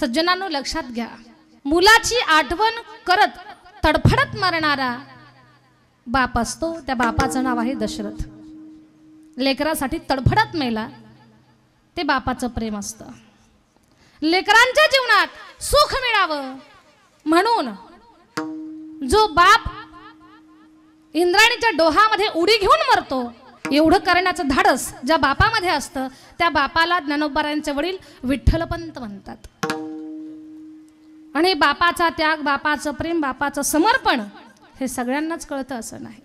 सज्जनांनो लक्षात घ्या मुलाची आठवण करत तडफडत मरणारा बाप असतो त्या बापाचं नाव आहे दशरथ लेकरासाठी तडफडत मेला ते बापाचं प्रेम असतं लेकरांच्या जीवनात सुख मिळावं म्हणून जो बाप इंद्राणीच्या डोहामध्ये उडी घेऊन मरतो एवढं करण्याचं धाडस ज्या बापामध्ये असतं त्या बापाला ज्ञानोबारांचे वडील विठ्ठलपंत म्हणतात आणि बापाचा त्याग बापाचं प्रेम बापाचं समर्पण हे सगळ्यांनाच कळतं असं नाही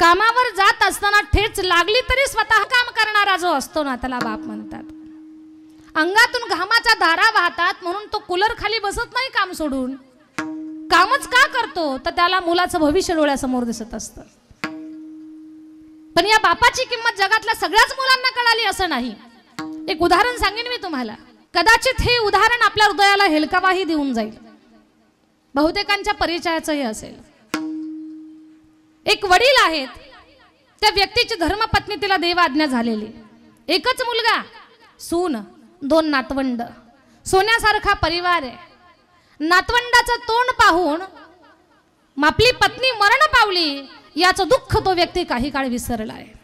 कामावर जात असताना ठेच लागली तरी स्वतः काम करणारा जो असतो ना त्याला बाप म्हणतात अंगातून घामाचा धारा वाहतात म्हणून तो कूलर खाली बसत नाही काम सोडून कामच का करतो तर त्याला मुलाचं भविष्य डोळ्यासमोर दिसत असतं पण या बापाची किंमत जगातल्या सगळ्याच मुलांना कळाली असं नाही एक उदाहरण सांगेन मी तुम्हाला कदाचित हे उदाहरण आपल्या हृदयाला हेलकावाही देऊन जाईल बहुतेकांच्या परिचयाचंही असेल एक वडील आहेत त्या व्यक्तीची धर्मपत्नी तिला देवाज्ञा झालेली एकच मुलगा सून दोन नातवंड सोन्यासारखा परिवार आहे नातवंडाचं तोंड पाहून आपली पत्नी मरण पावली याचं दुःख तो व्यक्ती काही काळ विसरला आहे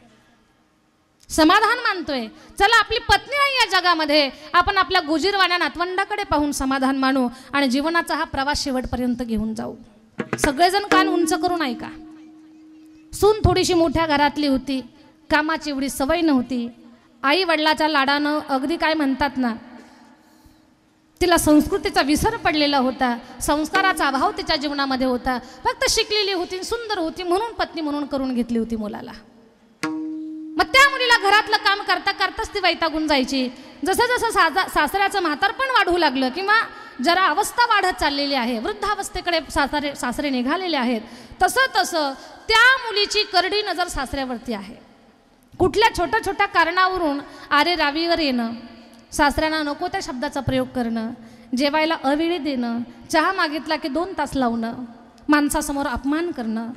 समाधान मानतोय चला आपली पत्नी आहे या जगामध्ये आपण आपल्या गुजीरवाण्या नातवंडाकडे पाहून समाधान मानू आणि जीवनाचा हा प्रवास शेवटपर्यंत घेऊन जाऊ सगळेजण कान उंच करून ऐका सून थोडीशी मोठ्या घरातली होती कामाची एवढी सवय नव्हती आई वडिलाच्या लाडानं अगदी काय म्हणतात ना तिला संस्कृतीचा विसर पडलेला होता संस्काराचा अभाव तिच्या जीवनामध्ये होता फक्त शिकलेली होती सुंदर होती म्हणून पत्नी म्हणून करून घेतली होती मुलाला घरातलं काम करता करताच ती वैतागून जायची जसं जसं साजा सासऱ्याचं पण वाढू लागलं किंवा जरा अवस्था वाढत चाललेली आहे वृद्धावस्थेकडे सासरे सासरे निघालेले आहेत तसं तसं त्या मुलीची करडी नजर सासऱ्यावरती आहे कुठल्या छोट्या छोट्या कारणावरून आरे रावीवर येणं सासऱ्यांना नको त्या शब्दाचा प्रयोग करणं जेवायला अवेळी देणं चहा मागितला की दोन तास लावणं माणसासमोर अपमान करणं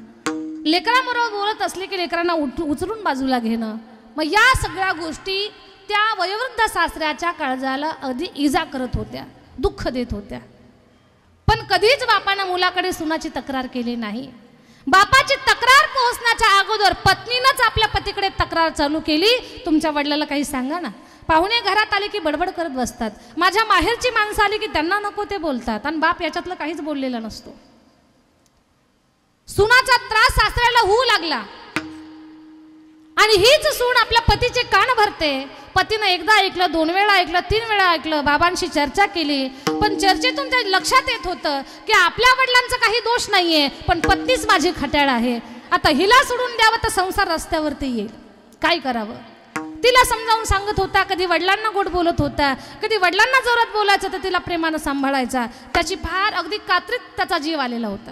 लेकराबरोबर बोलत असले की लेकरांना उठ उचलून बाजूला घेणं मग या सगळ्या गोष्टी त्या वयोवृद्ध सासऱ्याच्या काळजाला अगदी इजा करत होत्या दुःख देत होत्या पण कधीच बापानं मुलाकडे सुनाची तक्रार केली नाही बापाची तक्रार पोहोचण्याच्या अगोदर पत्नीनंच आपल्या पतीकडे तक्रार चालू केली तुमच्या वडिलाला काही सांगा ना पाहुणे घरात आले की बडबड करत बसतात माझ्या माहेरची माणसं आली की त्यांना नको ते बोलतात आणि बाप याच्यातलं काहीच बोललेलं नसतो सुनाचा त्रास सासऱ्याला होऊ लागला आणि हीच सून आपल्या पतीचे कान भरते पतीनं एकदा ऐकलं दोन वेळा ऐकलं तीन वेळा ऐकलं बाबांशी चर्चा केली पण चर्चेतून ते लक्षात येत होतं की आपल्या वडिलांचा काही दोष नाहीये पण पत्नीच माझी खट्याळ आहे आता हिला सोडून द्यावं तर संसार रस्त्यावरती येईल काय करावं तिला समजावून सांगत होता कधी वडिलांना गोड बोलत होता कधी वडिलांना जोरात बोलायचं तर तिला प्रेमानं सांभाळायचा त्याची फार अगदी कात्रीत त्याचा जीव आलेला होता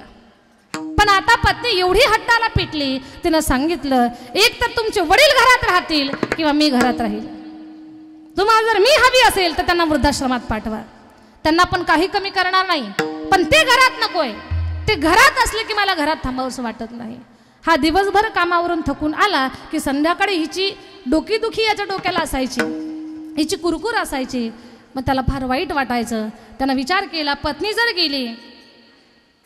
पण आता पत्नी एवढी हट्टाला पिटली तिनं सांगितलं एक तर तुमचे वडील घरात राहतील किंवा मी घरात राहील तुम्हाला जर मी हवी असेल तर त्यांना वृद्धाश्रमात पाठवा त्यांना पण काही कमी करणार नाही पण ते घरात नकोय ते घरात असले की मला घरात थांबावंसं वाटत नाही हा दिवसभर कामावरून थकून आला की संध्याकाळी हिची डोकीदुखी याच्या डोक्याला असायची हिची कुरकुर असायची मग त्याला फार वाईट वाटायचं त्यानं विचार केला पत्नी जर गेली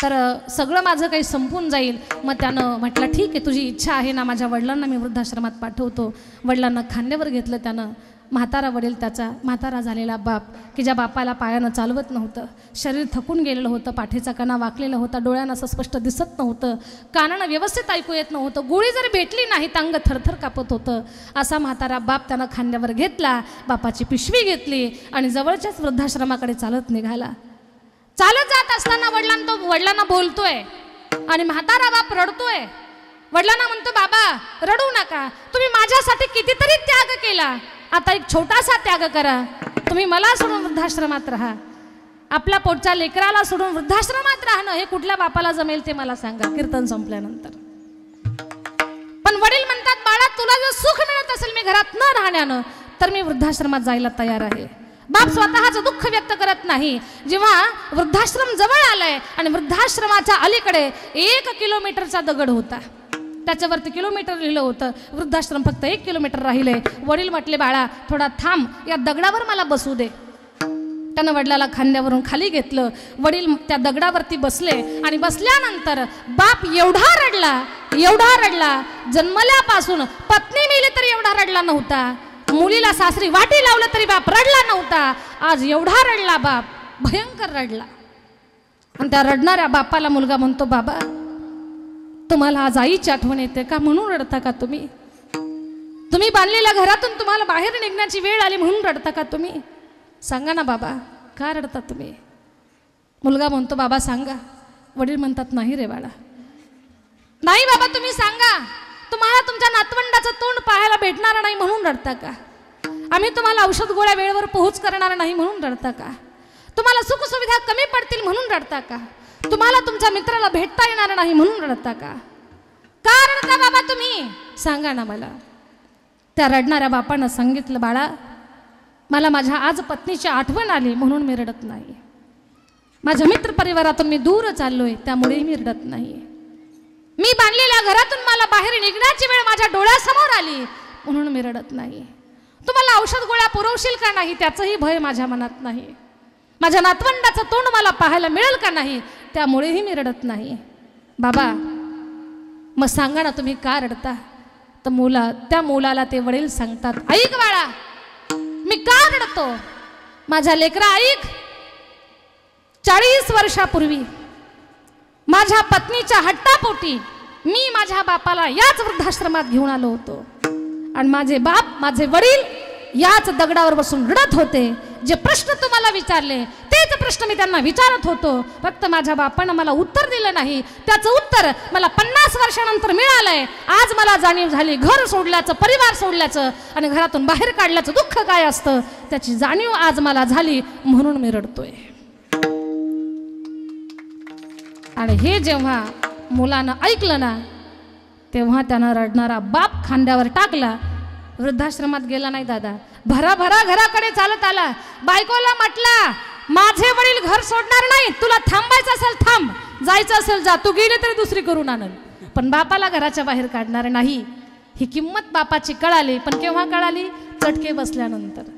तर सगळं माझं काही संपून जाईल मग त्यानं म्हटलं ठीक आहे तुझी इच्छा आहे ना माझ्या वडिलांना मी वृद्धाश्रमात पाठवतो वडिलांना खांद्यावर घेतलं त्यानं म्हातारा वडील त्याचा म्हातारा झालेला बाप की ज्या बापाला पायानं चालवत नव्हतं शरीर थकून गेलेलं होतं पाठीचा कणा वाकलेला होता डोळ्यांना असं स्पष्ट दिसत नव्हतं कानानं व्यवस्थित ऐकू येत नव्हतं गोळी जर भेटली नाही तांग थरथर कापत होतं असा म्हातारा बाप त्यानं खांद्यावर घेतला बापाची पिशवी घेतली आणि जवळच्याच वृद्धाश्रमाकडे चालत निघाला चालत जात असताना वडिलांना तो वडिलांना बोलतोय आणि म्हातारा बाप रडतोय वडिलांना म्हणतो बाबा रडू नका तुम्ही माझ्यासाठी कितीतरी त्याग केला आता एक छोटासा त्याग करा तुम्ही मला सोडून वृद्धाश्रमात राहा आपल्या पोटच्या लेकराला सोडून वृद्धाश्रमात राहणं हे कुठल्या बापाला जमेल ते मला सांगा कीर्तन संपल्यानंतर पण वडील म्हणतात बाळा तुला जर सुख मिळत असेल मी घरात न राहण्यानं तर मी वृद्धाश्रमात जायला तयार आहे बाप स्वतःचं दुःख व्यक्त करत नाही जेव्हा वृद्धाश्रम जवळ आलाय आणि वृद्धाश्रमाच्या अलीकडे एक किलोमीटरचा दगड होता त्याच्यावरती किलोमीटर लिहिलं होतं वृद्धाश्रम फक्त एक किलोमीटर राहिले वडील म्हटले बाळा थोडा थांब या दगडावर मला बसू दे त्यानं वडिलाला खांद्यावरून खाली घेतलं वडील त्या दगडावरती बसले आणि बसल्यानंतर बाप एवढा रडला एवढा रडला जन्मल्यापासून पत्नी मिली तर एवढा रडला नव्हता मुलीला सासरी वाटी लावलं तरी बाप रडला नव्हता आज एवढा रडला बाप भयंकर रडला आणि त्या रडणाऱ्या बापाला मुलगा म्हणतो बाबा तुम्हाला आज आईची आठवण येते का म्हणून रडता का तुम्ही तुम्ही बांधलेल्या घरातून तुम्हाला बाहेर निघण्याची वेळ आली म्हणून रडता का तुम्ही सांगा ना बाबा का रडता तुम्ही मुलगा म्हणतो बाबा सांगा वडील म्हणतात नाही रे बाळा नाही बाबा तुम्ही सांगा तुम्हाला तुमच्या नातवंडाचं तोंड पाहायला भेटणार नाही म्हणून रडता का आम्ही तुम्हाला औषध गोळ्या वेळेवर पोहोच करणार नाही म्हणून रडता का तुम्हाला सुखसुविधा कमी पडतील म्हणून रडता का तुम्हाला तुमच्या मित्राला भेटता येणार नाही म्हणून रडता का का रडता बाबा तुम्ही सांगा ना मला त्या रडणाऱ्या बापानं सांगितलं बाळा मला माझ्या आज पत्नीची आठवण आली म्हणून मी रडत नाही माझ्या मित्रपरिवारातून मी दूर चाललोय आहे त्यामुळेही मी रडत नाही मी बांधलेल्या घरातून मला बाहेर निघण्याची वेळ माझ्या डोळ्यासमोर आली म्हणून मी रडत नाही तुम्हाला औषध गोळ्या पुरवशील का नाही त्याचंही भय माझ्या मनात नाही माझ्या नातवंडाचं तोंड मला पाहायला मिळेल का नाही त्यामुळेही मी रडत नाही बाबा मग सांगा ना तुम्ही का रडता तर मुला त्या मुलाला ते वडील सांगतात ऐक बाळा मी का रडतो माझ्या लेकरा ऐक चाळीस वर्षापूर्वी माझ्या पत्नीच्या हट्टापोटी मी माझ्या बापाला याच वृद्धाश्रमात घेऊन आलो होतो आणि माझे बाप माझे वडील याच दगडावर बसून रडत होते जे प्रश्न तुम्हाला विचारले तेच प्रश्न मी त्यांना विचारत होतो फक्त माझ्या बापानं मला उत्तर दिलं नाही त्याचं उत्तर मला पन्नास वर्षानंतर मिळालंय आज मला जाणीव झाली घर सोडल्याचं परिवार सोडल्याचं आणि घरातून बाहेर काढल्याचं दुःख काय असतं त्याची जाणीव आज मला झाली म्हणून मी रडतोय आणि हे जेव्हा मुलानं ऐकलं ना तेव्हा त्यानं रडणारा बाप खांद्यावर टाकला वृद्धाश्रमात गेला नाही दादा भराभरा घराकडे चालत आला बायकोला म्हटला माझे वडील घर सोडणार नाही तुला थांबायचं असेल थांब जायचं असेल जा तू गेले तरी दुसरी करून आणल पण बापाला घराच्या बाहेर काढणार नाही ही किंमत बापाची कळाली पण केव्हा कळाली चटके बसल्यानंतर